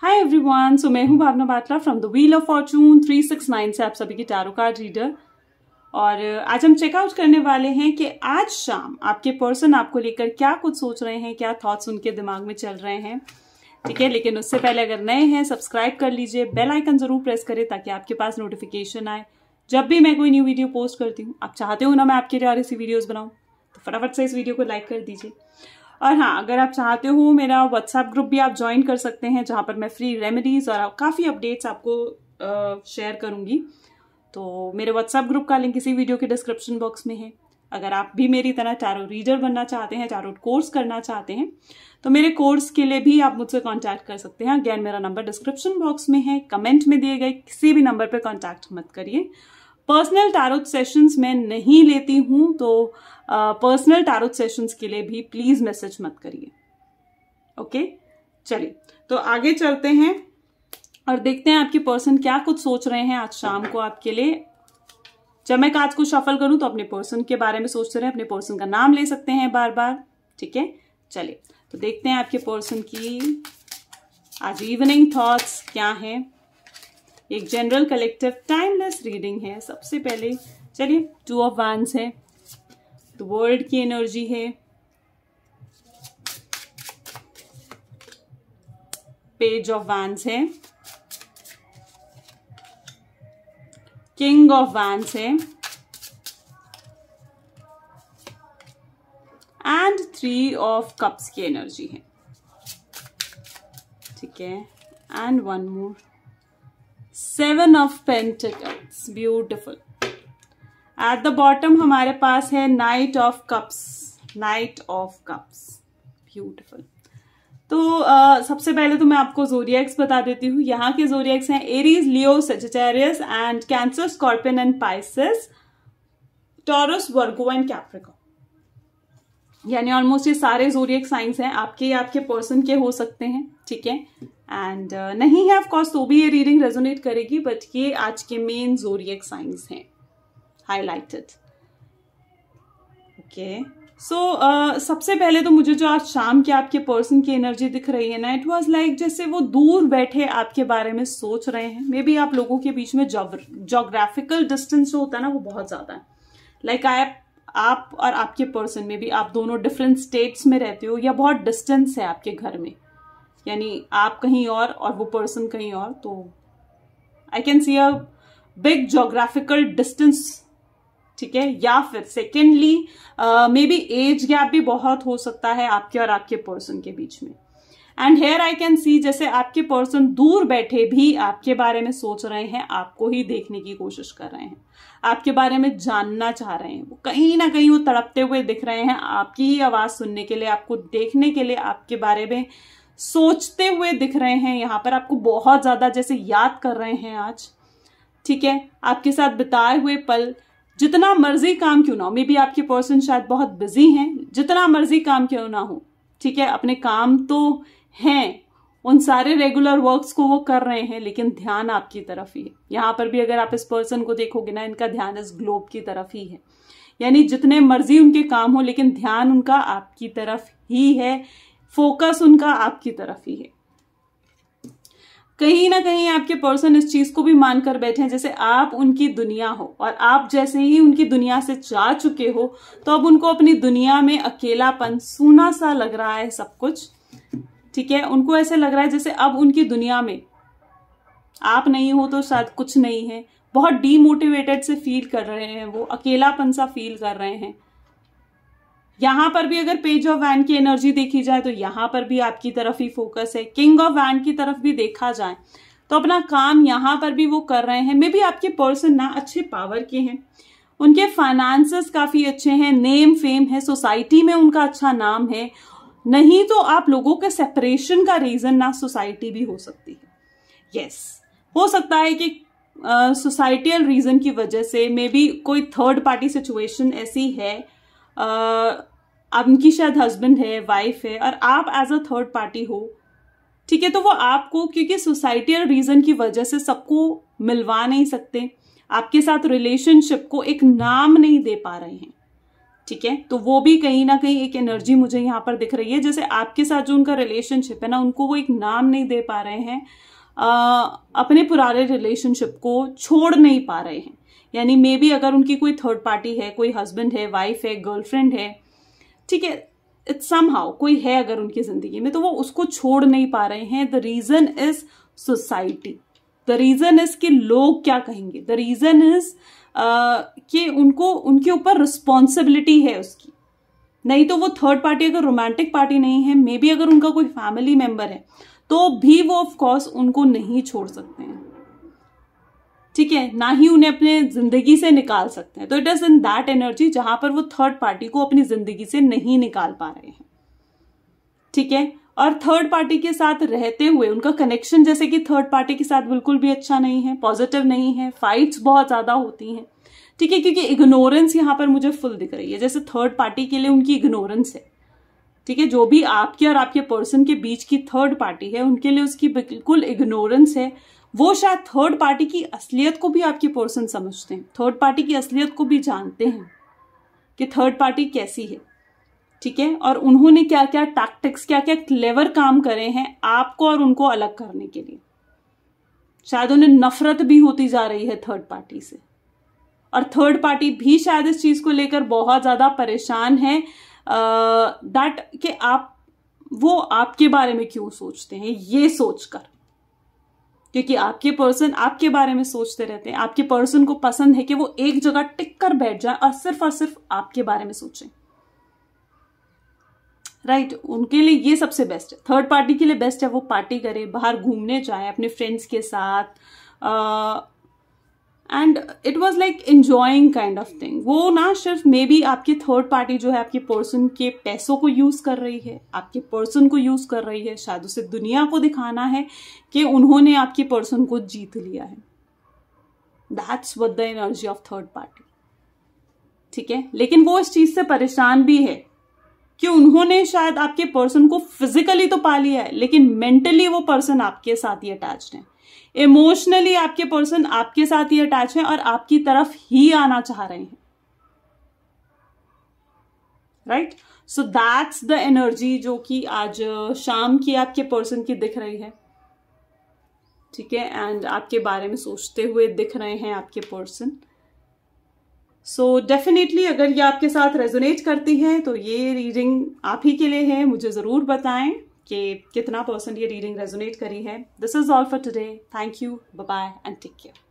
hi everyone so मैं हूं Bhavna Batla from the wheel of fortune 369 से आप सभी की टैरो कार्ड रीडर और आज हम चेकआउट करने वाले हैं कि आज शाम आपके पर्सन आपको लेकर क्या कुछ सोच रहे हैं क्या थॉट्स उनके दिमाग में चल रहे हैं ठीक है लेकिन उससे पहले अगर नए हैं सब्सक्राइब कर लीजिए बेल आइकन जरूर प्रेस करें ताकि आपके पास नोटिफिकेशन आए जब भी मैं कोई न्यू वीडियो पोस्ट करती हूँ आप चाहते हो ना मैं आपके लिए और ऐसी वीडियोज़ बनाऊँ तो फटाफट से इस वीडियो को लाइक कर दीजिए और हाँ अगर आप चाहते हो मेरा व्हाट्सएप ग्रुप भी आप ज्वाइन कर सकते हैं जहाँ पर मैं फ्री रेमेडीज़ और काफ़ी अपडेट्स आपको शेयर करूँगी तो मेरे व्हाट्सएप ग्रुप का लिंक इसी वीडियो के डिस्क्रिप्शन बॉक्स में है अगर आप भी मेरी तरह चारो रीडर बनना चाहते हैं चारो कोर्स करना चाहते हैं तो मेरे कोर्स के लिए भी आप मुझसे कांटेक्ट कर सकते हैं अगैन मेरा नंबर डिस्क्रिप्शन बॉक्स में है कमेंट में दिए गए किसी भी नंबर पर कांटेक्ट मत करिए पर्सनल टैरोट सेशंस मैं नहीं लेती हूँ तो पर्सनल टैरोट सेशंस के लिए भी प्लीज मैसेज मत करिए ओके चलिए तो आगे चलते हैं और देखते हैं आपके पर्सन क्या कुछ सोच रहे हैं आज शाम को आपके लिए जब मैं काज को शफल करूं तो अपने पर्सन के बारे में सोचते रहे अपने पर्सन का नाम ले सकते हैं बार बार ठीक है चलिए तो देखते हैं आपके पर्सन की आज इवनिंग थॉट्स क्या है एक जनरल कलेक्टिव टाइमलेस रीडिंग है सबसे पहले चलिए टू ऑफ वांस है तो वर्ल्ड की एनर्जी है पेज ऑफ वैंस है किंग ऑफ वैंस है एंड थ्री ऑफ कप्स की एनर्जी है ठीक है and one more seven of pentacles beautiful at the bottom हमारे पास है knight of cups knight of cups beautiful तो आ, सबसे पहले तो मैं आपको जोरियक्स बता देती हूँ यहाँ के जोरियक्स हैं Aries Leo Sagittarius and Cancer Scorpion and Pisces Taurus Virgo and Capricorn यानी ऑलमोस्ट ये सारे जोरियक साइंस हैं आपके या आपके पर्सन के हो सकते हैं ठीक है एंड uh, नहीं है ऑफकोर्स तो भी ये रीडिंग रेजोनेट करेगी बट ये आज के मेन जोरियक साइंस हैं हाईलाइटेड ओके सो सबसे पहले तो मुझे जो आज शाम की आपके पर्सन की एनर्जी दिख रही है ना इट वाज लाइक जैसे वो दूर बैठे आपके बारे में सोच रहे हैं मे बी आप लोगों के बीच में जोग्राफिकल डिस्टेंस जो होता है ना वो बहुत ज़्यादा है लाइक like, आप आप और आपके पर्सन में भी आप दोनों डिफरेंट स्टेट्स में रहते हो या बहुत डिस्टेंस है आपके घर में यानी आप कहीं और और वो पर्सन कहीं और तो I can see a big geographical distance ठीक है या फिर secondly maybe age gap भी बहुत हो सकता है आपके और आपके पर्सन के बीच में and here I can see जैसे आपके पर्सन दूर बैठे भी आपके बारे में सोच रहे हैं आपको ही देखने की कोशिश कर रहे हैं आपके बारे में जानना चाह रहे हैं वो कहीं ना कहीं वो तड़पते हुए दिख रहे हैं आपकी ही आवाज़ सुनने के लिए आपको देखने के लिए आपके बारे में सोचते हुए दिख रहे हैं यहाँ पर आपको बहुत ज़्यादा जैसे याद कर रहे हैं आज ठीक है आपके साथ बिताए हुए पल जितना मर्जी काम क्यों ना हो मे बी आपके पर्सन शायद बहुत बिजी हैं जितना मर्जी काम क्यों ना हो ठीक है अपने काम तो हैं उन सारे रेगुलर वर्क्स को वो कर रहे हैं लेकिन ध्यान आपकी तरफ ही है यहाँ पर भी अगर आप इस पर्सन को देखोगे ना इनका ध्यान इस ग्लोब की तरफ ही है यानी जितने मर्जी उनके काम हो लेकिन ध्यान उनका आपकी तरफ ही है फोकस उनका आपकी तरफ ही है कहीं ना कहीं आपके पर्सन इस चीज को भी मानकर बैठे हैं जैसे आप उनकी दुनिया हो और आप जैसे ही उनकी दुनिया से जा चुके हो तो अब उनको अपनी दुनिया में अकेलापन सूना सा लग रहा है सब कुछ ठीक है उनको ऐसे लग रहा है जैसे अब उनकी दुनिया में आप नहीं हो तो शायद कुछ नहीं है बहुत डीमोटिवेटेड से फील कर रहे हैं वो अकेलापन सा फील कर रहे हैं यहां पर भी अगर पेज ऑफ वैन की एनर्जी देखी जाए तो यहां पर भी आपकी तरफ ही फोकस है किंग ऑफ वैन की तरफ भी देखा जाए तो अपना काम यहाँ पर भी वो कर रहे हैं मे भी आपके पर्सन ना अच्छे पावर के हैं उनके फाइनेंसेस काफी अच्छे हैं नेम फेम है सोसाइटी में उनका अच्छा नाम है नहीं तो आप लोगों के सेपरेशन का रीजन ना सोसाइटी भी हो सकती है यस yes, हो सकता है कि सोसाइटियल uh, रीजन की वजह से मे बी कोई थर्ड पार्टी सिचुएशन ऐसी है उनकी शायद हस्बैंड है वाइफ है और आप एज अ थर्ड पार्टी हो ठीक है तो वो आपको क्योंकि सोसाइटी और रीजन की वजह से सबको मिलवा नहीं सकते आपके साथ रिलेशनशिप को एक नाम नहीं दे पा रहे हैं ठीक है तो वो भी कहीं ना कहीं एक एनर्जी मुझे यहाँ पर दिख रही है जैसे आपके साथ जो उनका रिलेशनशिप है ना उनको वो एक नाम नहीं दे पा रहे हैं आ, अपने पुराने रिलेशनशिप को छोड़ नहीं पा रहे हैं यानी मे बी अगर उनकी कोई थर्ड पार्टी है कोई हस्बैंड है वाइफ है गर्लफ्रेंड है ठीक है इट्स सम हाउ कोई है अगर उनकी ज़िंदगी में तो वो उसको छोड़ नहीं पा रहे हैं the reason is society the reason is कि लोग क्या कहेंगे द रीज़न इज़ कि उनको उनके ऊपर रिस्पॉन्सिबिलिटी है उसकी नहीं तो वो थर्ड पार्टी अगर रोमांटिक पार्टी नहीं है मे बी अगर उनका कोई फैमिली मेम्बर है तो भी वो ऑफकोर्स उनको नहीं छोड़ सकते हैं ठीक है ना ही उन्हें अपने जिंदगी से निकाल सकते हैं तो it is in that energy जहां पर वो थर्ड पार्टी को अपनी जिंदगी से नहीं निकाल पा रहे हैं ठीक है और थर्ड पार्टी के साथ रहते हुए उनका कनेक्शन जैसे कि थर्ड पार्टी के साथ बिल्कुल भी अच्छा नहीं है पॉजिटिव नहीं है फाइट्स बहुत ज्यादा होती हैं ठीक है क्योंकि इग्नोरेंस यहां पर मुझे फुल दिख रही है जैसे थर्ड पार्टी के लिए उनकी इग्नोरेंस है ठीक है जो भी आपके और आपके पर्सन के बीच की थर्ड पार्टी है उनके लिए उसकी बिल्कुल इग्नोरेंस है वो शायद थर्ड पार्टी की असलियत को भी आपकी पर्सन समझते हैं थर्ड पार्टी की असलियत को भी जानते हैं कि थर्ड पार्टी कैसी है ठीक है और उन्होंने क्या क्या टैक्टिक्स क्या क्या क्लेवर काम करे हैं आपको और उनको अलग करने के लिए शायद उन्हें नफरत भी होती जा रही है थर्ड पार्टी से और थर्ड पार्टी भी शायद इस चीज़ को लेकर बहुत ज़्यादा परेशान है दैट कि आप वो आपके बारे में क्यों सोचते हैं ये सोचकर क्योंकि आपके पर्सन आपके बारे में सोचते रहते हैं आपके पर्सन को पसंद है कि वो एक जगह टिक कर बैठ जाए और सिर्फ और सिर्फ आपके बारे में सोचें राइट right, उनके लिए ये सबसे बेस्ट है थर्ड पार्टी के लिए बेस्ट है वो पार्टी करे बाहर घूमने जाए अपने फ्रेंड्स के साथ uh, and it was like enjoying kind of thing वो ना सिर्फ मे बी आपकी थर्ड पार्टी जो है आपके पर्सन के पैसों को यूज़ कर रही है आपके पर्सन को यूज़ कर रही है शायद उसे दुनिया को दिखाना है कि उन्होंने आपके पर्सन को जीत लिया है that's what the energy of third party ठीक है लेकिन वो इस चीज़ से परेशान भी है कि उन्होंने शायद आपके पर्सन को फिजिकली तो पा लिया है लेकिन मेंटली वो पर्सन आपके साथ ही अटैच्ड है इमोशनली आपके पर्सन आपके साथ ही अटैच है और आपकी तरफ ही आना चाह रहे हैं right so that's the energy जो कि आज uh, शाम की आपके पर्सन की दिख रही है ठीक है एंड आपके बारे में सोचते हुए दिख रहे हैं आपके पर्सन सो डेफिनेटली अगर ये आपके साथ रेजोनेट करती है तो ये रीडिंग आप ही के लिए है मुझे ज़रूर बताएं कि कितना परसेंट ये रीडिंग रेजोनेट करी है this is all for today thank you bye and take care